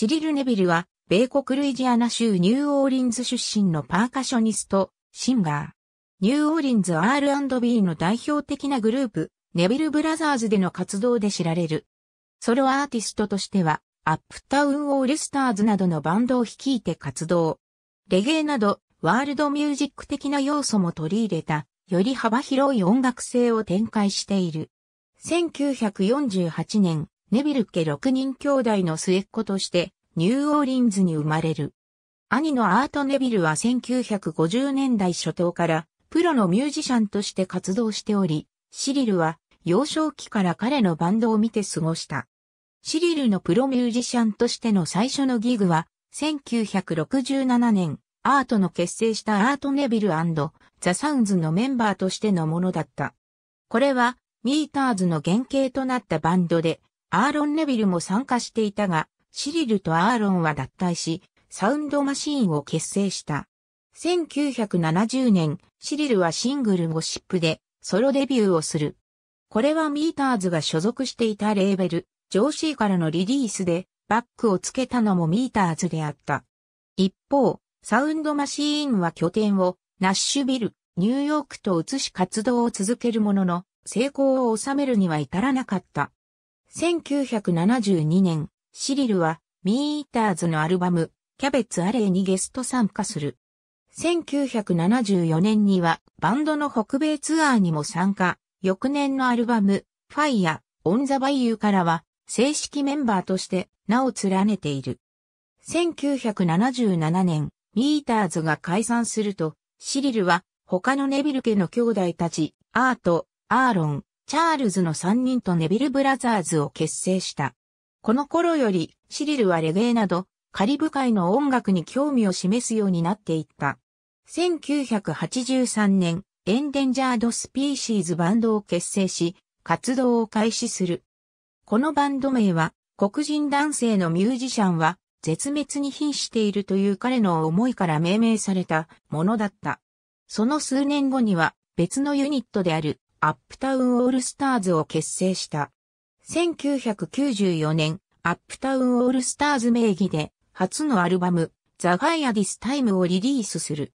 シリル・ネビルは、米国ルイジアナ州ニューオーリンズ出身のパーカショニスト、シンガー。ニューオーリンズ R&B の代表的なグループ、ネビル・ブラザーズでの活動で知られる。ソロアーティストとしては、アップタウン・オールスターズなどのバンドを率いて活動。レゲエなど、ワールドミュージック的な要素も取り入れた、より幅広い音楽性を展開している。1948年、ネビル家6人兄弟の末っ子としてニューオーリンズに生まれる。兄のアート・ネビルは1950年代初頭からプロのミュージシャンとして活動しており、シリルは幼少期から彼のバンドを見て過ごした。シリルのプロミュージシャンとしての最初のギグは、1967年、アートの結成したアート・ネビルザ・サウンズのメンバーとしてのものだった。これは、ミーターズの原型となったバンドで、アーロン・ネビルも参加していたが、シリルとアーロンは脱退し、サウンドマシーンを結成した。1970年、シリルはシングルゴシップでソロデビューをする。これはミーターズが所属していたレーベル、ジョーシーからのリリースでバックをつけたのもミーターズであった。一方、サウンドマシーンは拠点をナッシュビル、ニューヨークと移し活動を続けるものの、成功を収めるには至らなかった。1972年、シリルは、ミーイーターズのアルバム、キャベツアレイにゲスト参加する。1974年には、バンドの北米ツアーにも参加。翌年のアルバム、ファイヤー、オンザバイユーからは、正式メンバーとして名を連ねている。1977年、ミーターズが解散すると、シリルは他のネビル家の兄弟たち、アート、アーロン、チャールズの3人とネビル・ブラザーズを結成した。この頃より、シリルはレゲエなど、カリブ海の音楽に興味を示すようになっていった。1983年、エンデンジャード・スピーシーズバンドを結成し、活動を開始する。このバンド名は、黒人男性のミュージシャンは、絶滅に瀕しているという彼の思いから命名されたものだった。その数年後には、別のユニットである、アップタウンオールスターズを結成した。1994年、アップタウンオールスターズ名義で、初のアルバム、ザ・ファイア・ディス・タイムをリリースする。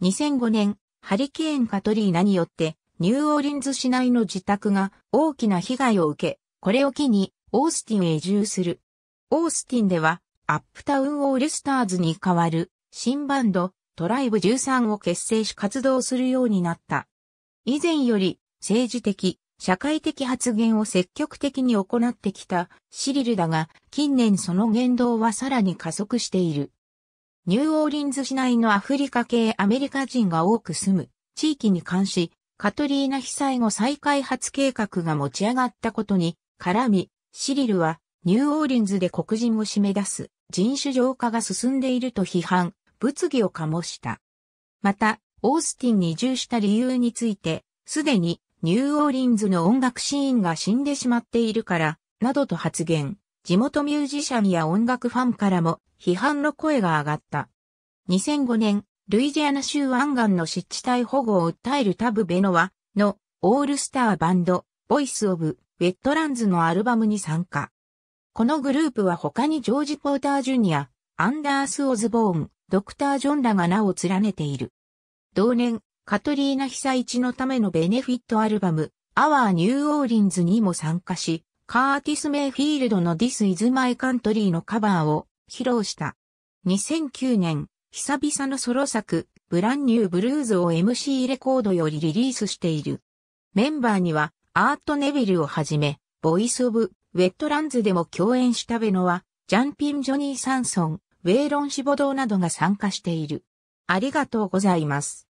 2005年、ハリケーン・カトリーナによって、ニューオーリンズ市内の自宅が大きな被害を受け、これを機に、オースティンへ移住する。オースティンでは、アップタウンオールスターズに代わる、新バンド、トライブ13を結成し活動するようになった。以前より、政治的、社会的発言を積極的に行ってきたシリルだが、近年その言動はさらに加速している。ニューオーリンズ市内のアフリカ系アメリカ人が多く住む地域に関し、カトリーナ被災後再開発計画が持ち上がったことに絡み、シリルはニューオーリンズで黒人を締め出す人種浄化が進んでいると批判、物議を醸した。また、オースティンに移住した理由について、すでにニューオーリンズの音楽シーンが死んでしまっているから、などと発言。地元ミュージシャンや音楽ファンからも批判の声が上がった。2005年、ルイジアナ州湾岸の湿地帯保護を訴えるタブ・ベノワのオールスターバンド、ボイス・オブ・ウェットランズのアルバムに参加。このグループは他にジョージ・ポーター・ジュニア、アンダース・オズボーン、ドクター・ジョンらが名を連ねている。同年、カトリーナ被災地のためのベネフィットアルバム、アワーニューオーリンズにも参加し、カーティス・メイフィールドの This is my country のカバーを披露した。2009年、久々のソロ作、ブランニューブルーズを MC レコードよりリリースしている。メンバーには、アート・ネビルをはじめ、ボイス・オブ・ウェットランズでも共演したベノは、ジャンピン・ジョニー・サンソン、ウェイロン・シボドーなどが参加している。ありがとうございます。